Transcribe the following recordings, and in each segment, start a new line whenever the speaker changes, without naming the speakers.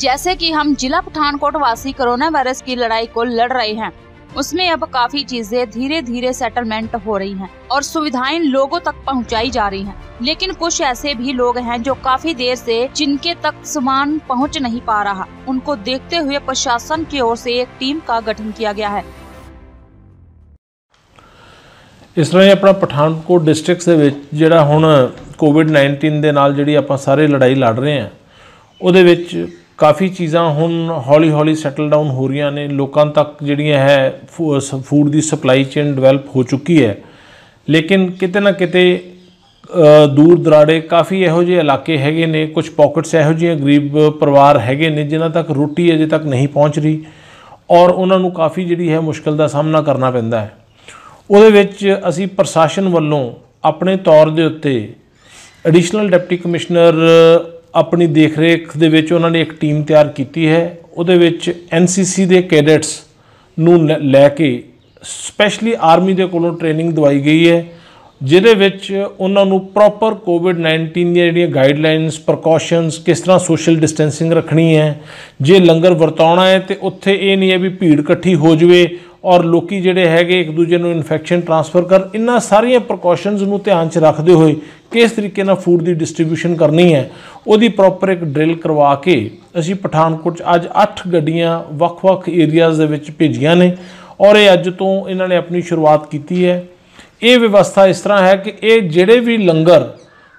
जैसे कि हम जिला पठानकोट वासी कोरोना वायरस की लड़ाई को लड़ रहे हैं उसमें अब काफी चीजें धीरे धीरे सेटलमेंट हो रही हैं और सुविधाएं लोगों तक पहुंचाई जा रही हैं। लेकिन कुछ ऐसे भी लोग हैं जो काफी देर से जिनके तक सामान पहुंच नहीं पा रहा उनको देखते हुए प्रशासन की ओर से एक टीम का गठन किया गया है
इस तरह अपना पठानकोट डिस्ट्रिक्ट ਡਿਸਟ੍ਰਿਕਟ ਦੇ ਵਿੱਚ ਜਿਹੜਾ ਹੁਣ ਕੋਵਿਡ-19 ਦੇ ਨਾਲ ਜਿਹੜੀ ਆਪਾਂ ਸਾਰੇ ਲੜਾਈ ਕਾਫੀ ਚੀਜ਼ਾਂ ਹੁਣ ਹੌਲੀ-ਹੌਲੀ ਸੈਟਲ ਡਾਊਨ ਹੋ ਰਹੀਆਂ ਨੇ ਲੋਕਾਂ ਤੱਕ ਜਿਹੜੀਆਂ ਹੈ ਫੂਡ ਦੀ ਸਪਲਾਈ ਚੇਨ ਡਿਵੈਲਪ ਹੋ ਚੁੱਕੀ ਹੈ ਲੇਕਿਨ ਕਿਤੇ ਨਾ ਕਿਤੇ ਦੂਰ ਦਰਾੜੇ ਕਾਫੀ ਇਹੋ ਜਿਹੇ ਇਲਾਕੇ ਹੈਗੇ ਨੇ ਕੁਝ ਪਾਕਟਸ ਇਹੋ ਜਿਹੇ ਗਰੀਬ ਪਰਿਵਾਰ ਹੈਗੇ ਨੇ ਜਿਨ੍ਹਾਂ ਤੱਕ ਰੋਟੀ ਅਜੇ ਤੱਕ ਨਹੀਂ ਪਹੁੰਚ ਰਹੀ ਔਰ ਉਹਨਾਂ ਨੂੰ ਕਾਫੀ ਜਿਹੜੀ ਹੈ ਮੁਸ਼ਕਲ ਦਾ ਸਾਹਮਣਾ ਕਰਨਾ ਪੈਂਦਾ ਹੈ ਉਹਦੇ ਵਿੱਚ ਅਸੀਂ ਪ੍ਰਸ਼ਾਸਨ ਵੱਲੋਂ ਆਪਣੇ ਤੌਰ ਦੇ ਉੱਤੇ ਐਡੀਸ਼ਨਲ ਡਿਪਟੀ ਕਮਿਸ਼ਨਰ ਆਪਣੀ ਦੇਖਰੇਖ ਦੇ ਵਿੱਚ ਉਹਨਾਂ ਨੇ ਇੱਕ ਟੀਮ ਤਿਆਰ ਕੀਤੀ ਹੈ ਉਹਦੇ ਵਿੱਚ ਐਨਸੀਸੀ ਦੇ ਕੈਡਟਸ ਨੂੰ ਲੈ ਕੇ ਸਪੈਸ਼ਲੀ ਆਰਮੀ ਦੇ ਕੋਲੋਂ ਟ੍ਰੇਨਿੰਗ ਦਵਾਈ ਗਈ ਹੈ ਜਿਹਦੇ ਵਿੱਚ ਉਹਨਾਂ ਨੂੰ ਪ੍ਰੋਪਰ ਕੋਵਿਡ-19 ਦੀਆਂ ਜਿਹੜੀਆਂ ਗਾਈਡਲਾਈਨਸ ਪ੍ਰਕੌਸ਼ਨਸ ਕਿਸ ਤਰ੍ਹਾਂ ਸੋਸ਼ਲ ਡਿਸਟੈਂਸਿੰਗ ਰੱਖਣੀ ਹੈ ਜੇ ਲੰਗਰ ਵਰਤਾਉਣਾ ਹੈ ਤੇ ਉੱਥੇ ਇਹ ਨਹੀਂ ਹੈ ਵੀ ਭੀੜ ਇਕੱਠੀ ਹੋ ਜਵੇ ਔਰ ਲੋਕੀ ਜਿਹੜੇ ਹੈਗੇ ਇੱਕ ਦੂਜੇ ਨੂੰ ਇਨਫੈਕਸ਼ਨ ਟ੍ਰਾਂਸਫਰ ਕਰ ਇਨ੍ਹਾਂ ਸਾਰੀਆਂ ਪ੍ਰਕੌਸ਼ਨਸ ਨੂੰ ਧਿਆਨ 'ਚ ਰੱਖਦੇ ਹੋਏ ਕਿਸ ਤਰੀਕੇ ਨਾਲ ਫੂਡ ਦੀ ਡਿਸਟ੍ਰੀਬਿਊਸ਼ਨ ਕਰਨੀ ਹੈ ਉਹਦੀ ਪ੍ਰੋਪਰ ਇੱਕ ਡ੍ਰਿਲ ਕਰਵਾ ਕੇ ਅਸੀਂ ਪਠਾਨਕੋਟ 'ਚ ਅੱਜ 8 ਗੱਡੀਆਂ ਵੱਖ-ਵੱਖ ਏਰੀਆਜ਼ ਦੇ ਵਿੱਚ ਭੇਜੀਆਂ ਨੇ ਔਰ ਇਹ ਅੱਜ ਤੋਂ ਇਹਨਾਂ ਨੇ ਆਪਣੀ ਸ਼ੁਰੂਆਤ ਕੀਤੀ ਹੈ ਇਹ ਵਿਵਸਥਾ ਇਸ ਤਰ੍ਹਾਂ ਹੈ ਕਿ ਇਹ ਜਿਹੜੇ ਵੀ ਲੰਗਰ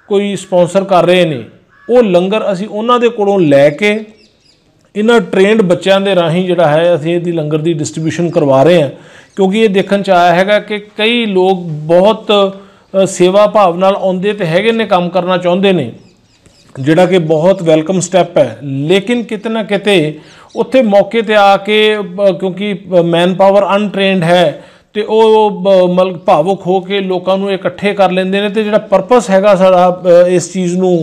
ਕੋਈ ਸਪான்ਸਰ ਕਰ ਰਹੇ ਨੇ ਉਹ ਲੰਗਰ ਅਸੀਂ ਉਹਨਾਂ ਦੇ ਕੋਲੋਂ ਲੈ ਕੇ ਇਹਨਾਂ ਟ੍ਰੇਨਡ ਬੱਚਿਆਂ ਦੇ ਰਾਹੀਂ ਜਿਹੜਾ ਹੈ ਅਸੀਂ ਇਹਦੀ ਲੰਗਰ ਦੀ ਡਿਸਟ੍ਰੀਬਿਊਸ਼ਨ ਕਰਵਾ ਰਹੇ ਹਾਂ ਕਿਉਂਕਿ ਇਹ ਦੇਖਣ ਚ ਆਇਆ ਹੈਗਾ ਕਿ ਕਈ ਲੋਕ ਬਹੁਤ ਸੇਵਾ ਭਾਵ ਨਾਲ ਆਉਂਦੇ ਤੇ ਹੈਗੇ ਨੇ ਕੰਮ ਕਰਨਾ ਚਾਹੁੰਦੇ ਨੇ ਜਿਹੜਾ ਕਿ ਬਹੁਤ ਵੈਲਕਮ ਸਟੈਪ ਹੈ ਲੇਕਿਨ ਕਿਤਨਾ ਕਿਤੇ ਉੱਥੇ ਮੌਕੇ ਤੇ ਆ ਕੇ ਕਿਉਂਕਿ ਮੈਨ ਪਾਵਰ ਅਨਟ੍ਰੇਨਡ ਹੈ ਤੇ ਉਹ ਮਲਕ ਭਾਵੁਕ ਹੋ ਕੇ ਲੋਕਾਂ ਨੂੰ ਇਕੱਠੇ ਕਰ ਲੈਂਦੇ ਨੇ ਤੇ ਜਿਹੜਾ ਪਰਪਸ ਹੈਗਾ ਸਾਡਾ ਇਸ ਚੀਜ਼ ਨੂੰ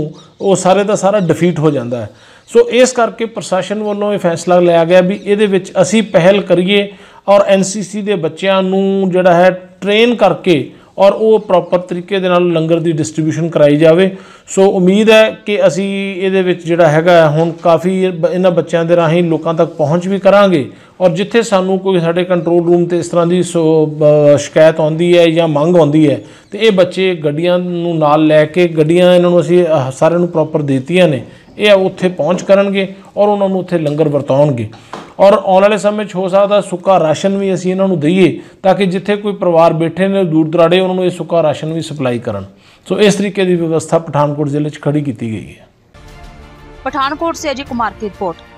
ਉਹ ਸਾਰੇ ਦਾ ਸਾਰਾ ਡਿਫੀਟ ਹੋ ਜਾਂਦਾ ਹੈ ਸੋ ਇਸ ਕਰਕੇ ਪ੍ਰਸ਼ਾਸਨ ਵੱਲੋਂ ਇਹ ਫੈਸਲਾ ਲਿਆ ਗਿਆ ਵੀ ਇਹਦੇ ਵਿੱਚ ਅਸੀਂ ਪਹਿਲ ਕਰੀਏ ਔਰ ਐਨਸੀਸੀ ਦੇ ਬੱਚਿਆਂ ਨੂੰ ਜਿਹੜਾ ਹੈ ਟ੍ਰੇਨ ਕਰਕੇ ਔਰ ਉਹ ਪ੍ਰੋਪਰ ਤਰੀਕੇ ਦੇ ਨਾਲ ਲੰਗਰ ਦੀ ਡਿਸਟ੍ਰੀਬਿਊਸ਼ਨ ਕਰਾਈ ਜਾਵੇ ਸੋ ਉਮੀਦ ਹੈ ਕਿ ਅਸੀਂ ਇਹਦੇ ਵਿੱਚ ਜਿਹੜਾ ਹੈਗਾ ਹੁਣ ਕਾਫੀ ਇਹਨਾਂ ਬੱਚਿਆਂ ਦੇ ਰਾਹੀਂ ਲੋਕਾਂ ਤੱਕ ਪਹੁੰਚ ਵੀ ਕਰਾਂਗੇ ਔਰ ਜਿੱਥੇ ਸਾਨੂੰ ਕੋਈ ਸਾਡੇ ਕੰਟਰੋਲ ਰੂਮ ਤੇ ਇਸ ਤਰ੍ਹਾਂ ਦੀ ਸ਼ਿਕਾਇਤ ਆਉਂਦੀ ਹੈ ਜਾਂ ਮੰਗ ਆਉਂਦੀ ਹੈ ਤੇ ਇਹ ਬੱਚੇ ਗੱਡੀਆਂ ਨੂੰ ਨਾਲ ਲੈ ਕੇ ਗੱਡੀਆਂ ਇਹਨਾਂ ਨੂੰ ਅਸੀਂ ਸਾਰਿਆਂ ਨੂੰ ਪ੍ਰੋਪਰ ਦਿੱਤੀਆਂ ਨੇ ਇਹ ਉੱਥੇ ਪਹੁੰਚ ਕਰਨਗੇ ਔਰ ਉਹਨਾਂ ਨੂੰ ਉੱਥੇ ਲੰਗਰ ਵਰਤਾਉਣਗੇ ਔਰ ਆਉਣ ਵਾਲੇ ਸਮੇਂ 'ਚ ਹੋ ਸਕਦਾ ਸੁੱਕਾ ਰਾਸ਼ਨ ਵੀ ਅਸੀਂ ਇਹਨਾਂ ਨੂੰ ਦਈਏ ਤਾਂ ਕਿ ਜਿੱਥੇ ਕੋਈ ਪਰਿਵਾਰ ਬੈਠੇ ਨੇ ਦੂਰ ਦਰਾੜੇ ਉਹਨਾਂ ਨੂੰ ਇਹ ਸੁੱਕਾ ਰਾਸ਼ਨ ਵੀ ਸਪਲਾਈ ਕਰਨ ਸੋ ਇਸ ਤਰੀਕੇ ਦੀ ਵਿਵਸਥਾ ਪਠਾਨਕੋਟ ਜ਼ਿਲ੍ਹੇ 'ਚ ਖੜੀ ਕੀਤੀ ਗਈ ਹੈ
ਪਠਾਨਕੋਟ ਸੇ ਅਜੀ ਕੁਮਾਰ ਦੀ ਰਿਪੋਰਟ